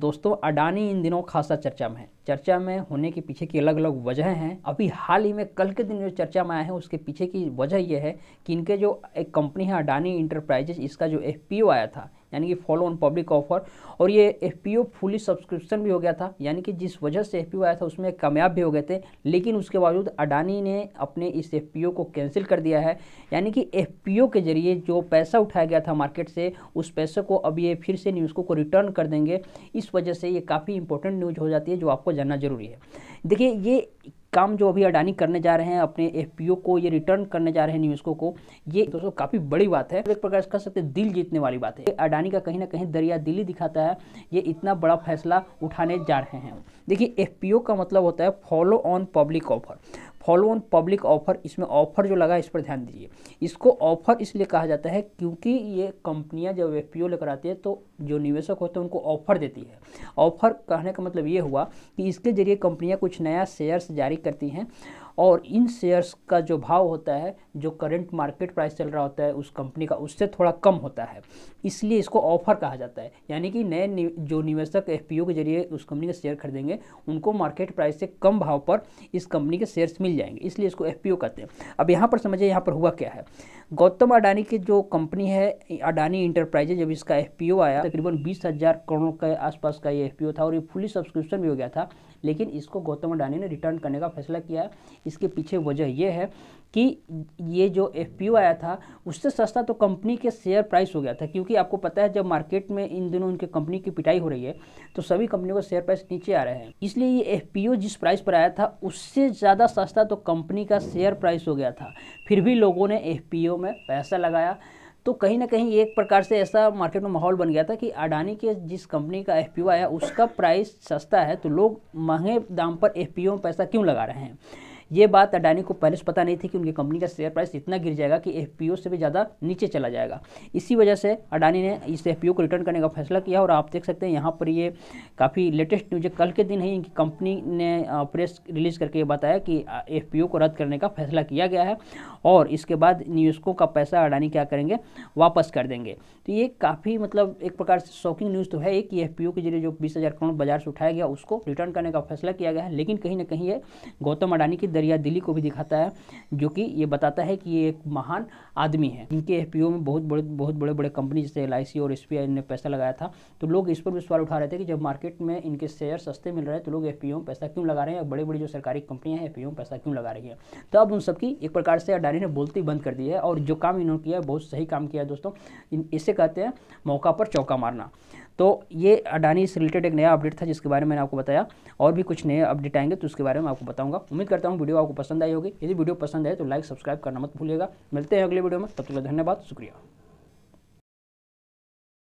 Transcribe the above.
दोस्तों अडानी इन दिनों खासा चर्चा में है चर्चा में होने के पीछे की अलग अलग वजह हैं अभी हाल ही में कल के दिन जो चर्चा में आए हैं उसके पीछे की वजह यह है कि इनके जो एक कंपनी है अडानी इंटरप्राइजेज इसका जो एफ आया था यानी कि फॉलो ऑन पब्लिक ऑफर और ये एफ फुली सब्सक्रिप्शन भी हो गया था यानी कि जिस वजह से एफ आया था उसमें कामयाब भी हो गए थे लेकिन उसके बावजूद अडानी ने अपने इस एफ को कैंसिल कर दिया है यानी कि एफ के जरिए जो पैसा उठाया गया था मार्केट से उस पैसे को अब ये फिर से न्यूज़ को रिटर्न कर देंगे इस वजह से ये काफ़ी इंपॉर्टेंट न्यूज़ हो जाती है जो आपको जानना ज़रूरी है देखिए ये काम जो अभी अडानी करने जा रहे हैं अपने एफ को ये रिटर्न करने जा रहे हैं निवेशकों को ये दोस्तों काफ़ी बड़ी बात है एक प्रकार कह सकते दिल जीतने वाली बात है अडानी का कहीं ना कहीं दरिया दिल्ली दिखाता है ये इतना बड़ा फैसला उठाने जा रहे हैं देखिए एफ का मतलब होता है follow on public offer follow on public offer इसमें ऑफर जो लगा इस पर ध्यान दीजिए इसको ऑफर इसलिए कहा जाता है क्योंकि ये कंपनियां जब एफ पी ओ लेकर आती है तो जो निवेशक होते हैं उनको ऑफर देती है ऑफर कहने का मतलब ये हुआ कि इसके जरिए कंपनियां कुछ नया शेयर्स जारी करती हैं और इन शेयर्स का जो भाव होता है जो करंट मार्केट प्राइस चल रहा होता है उस कंपनी का उससे थोड़ा कम होता है इसलिए इसको ऑफर कहा जाता है यानी कि नए जो निवेशक एफ के जरिए उस कंपनी का शेयर खरीदेंगे उनको मार्केट प्राइस से कम भाव पर इस कंपनी के शेयर्स मिल जाएंगे इसलिए इसको एफ कहते हैं अब यहाँ पर समझिए यहाँ पर हुआ क्या है गौतम अडानी की जो कंपनी है अडानी इंटरप्राइजेज जब इसका एफ आया तकरीबन बीस हज़ार करोड़ के आसपास का ये एफ था और ये फुली सब्सक्रिप्शन भी हो गया था लेकिन इसको गौतम अडानी ने रिटर्न करने का फैसला किया इसके पीछे वजह यह है कि ये जो एफ आया था उससे सस्ता तो कंपनी के शेयर प्राइस हो गया था क्योंकि आपको पता है जब मार्केट में इन दिनों उनके कंपनी की पिटाई हो रही है तो सभी कंपनियों का शेयर प्राइस नीचे आ रहे हैं इसलिए ये एफ जिस प्राइस पर आया था उससे ज़्यादा सस्ता तो कंपनी का शेयर प्राइस हो गया था फिर भी लोगों ने एफ में पैसा लगाया तो कहीं ना कहीं एक प्रकार से ऐसा मार्केट में माहौल बन गया था कि अडानी के जिस कंपनी का एफ आया उसका प्राइस सस्ता है तो लोग महंगे दाम पर एफ में पैसा क्यों लगा रहे हैं ये बात अडानी को पहले से पता नहीं थी कि उनकी कंपनी का शेयर प्राइस इतना गिर जाएगा कि एफ से भी ज़्यादा नीचे चला जाएगा इसी वजह से अडानी ने इस एफ को रिटर्न करने का फैसला किया और आप देख सकते हैं यहाँ पर ये काफ़ी लेटेस्ट न्यूज कल के दिन ही इनकी कंपनी ने प्रेस रिलीज़ करके बताया कि एफ को रद्द करने का फैसला किया गया है और इसके बाद निवेशकों का पैसा अडानी क्या करेंगे वापस कर देंगे तो ये काफ़ी मतलब एक प्रकार से शॉकिंग न्यूज़ तो है एक कि एफ के जरिए जो बीस करोड़ बाजार से उठाया गया उसको रिटर्न करने का फैसला किया गया है लेकिन कहीं ना कहीं ये गौतम अडानी की दरिया दिल्ली को भी दिखाता है जो कि ये बताता है कि ये एक महान आदमी है इनके एफ में बहुत बड़े बहुत बड़े बड़े कंपनी जैसे एल और एस ने पैसा लगाया था तो लोग इस पर भी सवाल उठा रहे थे कि जब मार्केट में इनके शेयर सस्ते मिल रहे हैं तो लोग एफ में पैसा क्यों लगा रहे हैं और बड़ी बड़ी जो सरकारी कंपनियाँ हैं एफ में पैसा क्यों लगा रही है तो अब उन सबकी एक प्रकार से अडानी ने बोलती बंद कर दी है और जो काम इन्होंने किया है बहुत सही काम किया है दोस्तों इसे कहते हैं मौका पर चौका मारना तो ये अडानी से रिलेटेड एक नया अपडेट था जिसके बारे में मैंने आपको बताया और भी कुछ नए अपडेट आएंगे तो उसके बारे में आपको बताऊंगा उम्मीद करता हूँ वीडियो आपको पसंद आई होगी यदि वीडियो पसंद आए तो लाइक सब्सक्राइब करना मत भूलिएगा मिलते हैं अगले वीडियो में तब तक धन्यवाद शुक्रिया